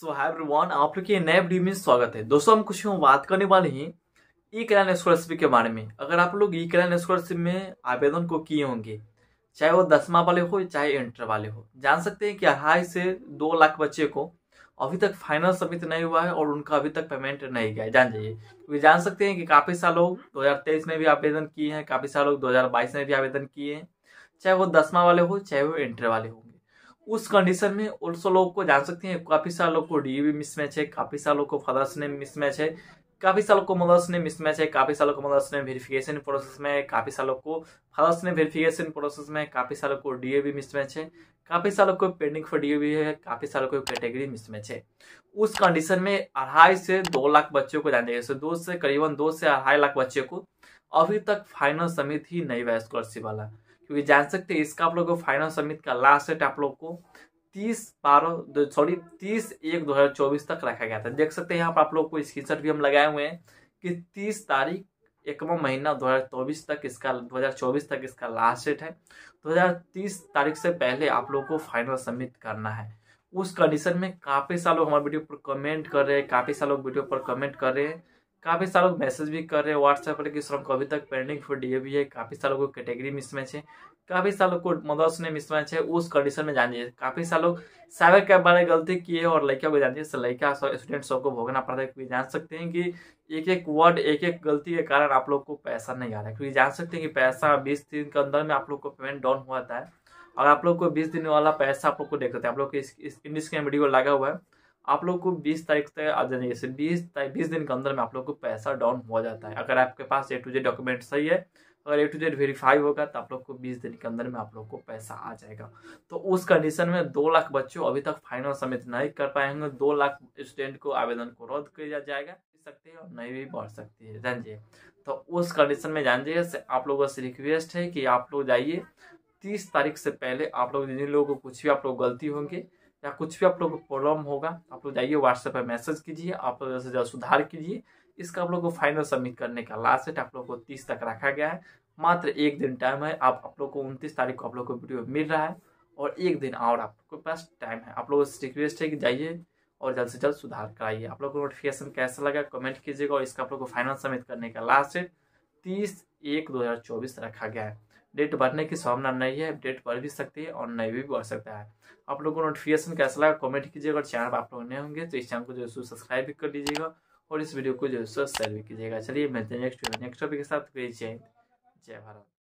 सो hi everyone आप लोग के नए वीडियो में स्वागत है दोस्तों हम कुछ बात करने वाले हैं ई कल्याण स्कॉलरशिप के बारे में अगर आप लोग ई कल्याण स्कॉलरशिप में आवेदन को किए होंगे चाहे वो दसवा वाले हो चाहे इंटर वाले हो जान सकते हैं कि अढ़ाई से दो लाख बच्चे को अभी तक फाइनल सबमिट नहीं हुआ है और उनका अभी तक पेमेंट नहीं गया है जान जाइए क्योंकि तो जान सकते हैं कि काफ़ी साल लोग दो में भी आवेदन किए हैं काफ़ी साल लोग दो में भी आवेदन किए हैं चाहे वो दसवा वाले हो चाहे वो इंटर वाले होंगे उस कंडीशन में ऑल्सो लोगों को जान सकते हैं काफी सारे लोग को डी डीबी मिसमैच है काफी सारे लोग को फादर्स ने मिसमैच है काफी सालों को मदर्स ने मिसमैच है काफी सालों को मदर्स ने वेरिफिकेशन प्रोसेस में काफी सालों को फादर्स ने वेरिफिकेशन प्रोसेस में काफी सालों को डीए डीएबी मिसमैच है काफी सालों को पेंडिंग फॉर डीए भी है काफी सालों को e कैटेगरी मिसमैच e है उस कंडीशन में अढ़ाई से दो लाख बच्चों को जान जाएगा दो से करीबन दो से अढ़ाई लाख बच्चे को अभी तक फाइनल समिति ही नहीं हुआ स्कॉलरशिप वाला क्योंकि जान सकते हैं इसका आप लोगों को फाइनल समिट का लास्ट डेट आप लोग को तीस बारह सॉरी तीस एक दो हज़ार चौबीस तक रखा गया था देख सकते हैं यहाँ पर आप लोग को स्क्रीन शॉट भी हम लगाए हुए हैं कि तीस तारीख एकवा महीना 2024 तक इसका 2024 तक इसका लास्ट डेट है 2030 तारीख से पहले आप लोग को फाइनल सबमिट करना है उस कंडीशन में काफ़ी सारे लोग हमारे वीडियो पर कमेंट कर रहे हैं काफ़ी सारे लोग वीडियो पर कमेंट कर रहे हैं काफ़ी सारे मैसेज भी कर रहे हैं व्हाट्सएप पर कि हम कभी तक पेंडिंग फॉर डीएबी है काफ़ी सालों को कैटेगरी मिसमैच है काफ़ी सालों को मदर्स ने मिसमैच है उस कंडीशन में जान दिए काफ़ी सालों साइबर कैब वाले गलती किए और लड़कियों को जान दीजिए लड़का स्टूडेंट सबको भोगना पड़ता है क्योंकि जान सकते हैं कि एक एक वर्ड एक एक गलती के कारण आप लोग को पैसा नहीं आ रहा है क्योंकि जान सकते हैं कि पैसा बीस दिन के अंदर में आप लोग को पेमेंट डाउन हुआ था और आप लोग को बीस दिन वाला पैसा आप लोग को देख सकते हैं आप लोग को इस वीडियो लगा हुआ है आप लोग को 20 तारीख तक जैसे 20 बीस दिन के अंदर में आप लोग को पैसा डाउन हो जाता है अगर आपके पास ए टू जेड डॉक्यूमेंट सही है अगर ए टू जेड वेरीफाई होगा तो आप लोग को बीस दिन के अंदर में आप लोग को पैसा आ जाएगा तो उस कंडीशन में दो लाख बच्चों अभी तक फाइनल सबमिट नहीं कर पाएंगे दो लाख स्टूडेंट को आवेदन को रद्द किया जाएगा सकती है और नहीं भी बढ़ सकती है जानिए तो उस कंडीशन में जान आप लोगों से रिक्वेस्ट है कि आप लोग जाइए तीस तारीख से पहले आप लोग जिन लोगों को कुछ भी आप लोग गलती होंगे या कुछ भी आप लोग को प्रॉब्लम होगा आप लोग जाइए व्हाट्सएप पर मैसेज कीजिए आप लोग से जल्द सुधार कीजिए इसका आप लोग को फाइनल सबमिट करने का लास्ट डेट आप लोग को तीस तक रखा गया है मात्र एक दिन टाइम है आप आप लोग को उनतीस तारीख को आप लोग को वीडियो मिल रहा है और एक दिन और आप लोग के पास टाइम है आप लोगों से रिक्वेस्ट है कि जाइए और जल्द से जल्द सुधार कराइए आप लोग को नोटिफिकेशन कैसा लगा कमेंट कीजिएगा और इसका आप लोग को फाइनल सबमिट करने का लास्ट डेट तीस एक दो हज़ार चौबीस रखा गया है डेट बढ़ने की संभावना नहीं है डेट बढ़ भी सकती है और नहीं भी बढ़ सकता है आप लोगों को नोटिफिकेशन कैसा लगा कमेंट कीजिएगा और चैनल आप लोग नए होंगे तो इस चैनल को जो है सब्सक्राइब भी कर लीजिएगा और इस वीडियो को जो है शेयर भी कीजिएगा चलिए मिलते हैं नेक्स्ट नेक्स्ट टॉपिक के साथ जय हिंद जय भारत